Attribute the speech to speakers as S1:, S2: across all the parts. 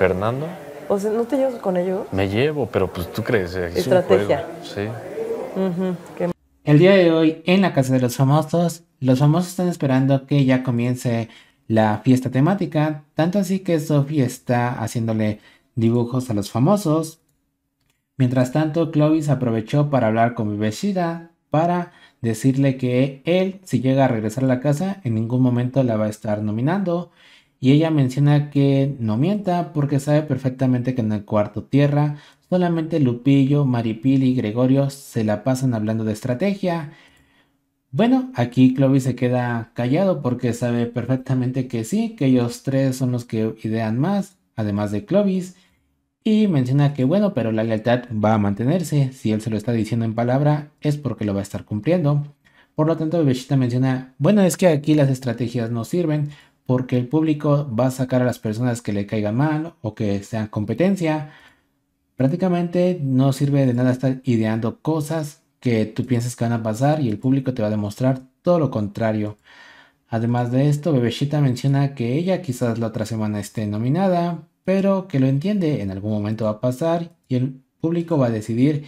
S1: Fernando. O sea, ¿no te llevas con ello Me llevo, pero pues tú crees, es Estrategia. Sí. El día de hoy, en la Casa de los Famosos, los famosos están esperando que ya comience la fiesta temática, tanto así que Sophie está haciéndole dibujos a los famosos. Mientras tanto, Clovis aprovechó para hablar con mi para decirle que él, si llega a regresar a la casa, en ningún momento la va a estar nominando y ella menciona que no mienta porque sabe perfectamente que en el cuarto tierra solamente Lupillo, Maripili y Gregorio se la pasan hablando de estrategia. Bueno, aquí Clovis se queda callado porque sabe perfectamente que sí, que ellos tres son los que idean más, además de Clovis. Y menciona que bueno, pero la lealtad va a mantenerse. Si él se lo está diciendo en palabra, es porque lo va a estar cumpliendo. Por lo tanto, Bechita menciona, bueno, es que aquí las estrategias no sirven porque el público va a sacar a las personas que le caigan mal o que sean competencia. Prácticamente no sirve de nada estar ideando cosas que tú piensas que van a pasar y el público te va a demostrar todo lo contrario. Además de esto, Bebeshita menciona que ella quizás la otra semana esté nominada, pero que lo entiende, en algún momento va a pasar y el público va a decidir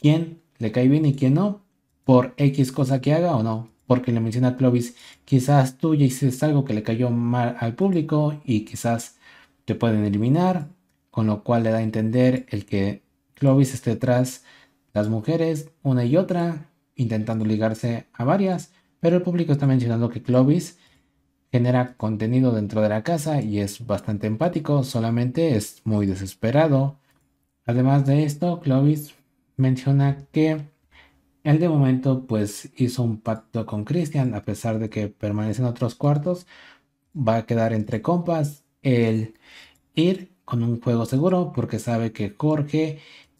S1: quién le cae bien y quién no, por X cosa que haga o no porque le menciona a Clovis, quizás tú ya hiciste algo que le cayó mal al público y quizás te pueden eliminar, con lo cual le da a entender el que Clovis esté tras las mujeres, una y otra, intentando ligarse a varias, pero el público está mencionando que Clovis genera contenido dentro de la casa y es bastante empático, solamente es muy desesperado. Además de esto, Clovis menciona que él de momento pues hizo un pacto con Christian, a pesar de que permanecen otros cuartos, va a quedar entre compas el ir con un juego seguro porque sabe que Jorge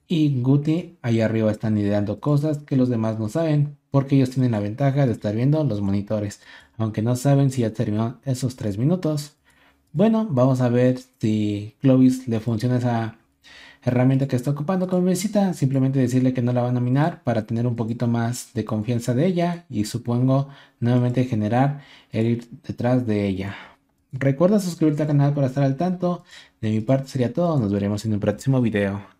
S1: y Guti ahí arriba están ideando cosas que los demás no saben porque ellos tienen la ventaja de estar viendo los monitores, aunque no saben si ya terminó esos tres minutos. Bueno, vamos a ver si Clovis le funciona esa herramienta que está ocupando mi visita, simplemente decirle que no la va a nominar para tener un poquito más de confianza de ella y supongo nuevamente generar el ir detrás de ella. Recuerda suscribirte al canal para estar al tanto. De mi parte sería todo, nos veremos en un próximo video.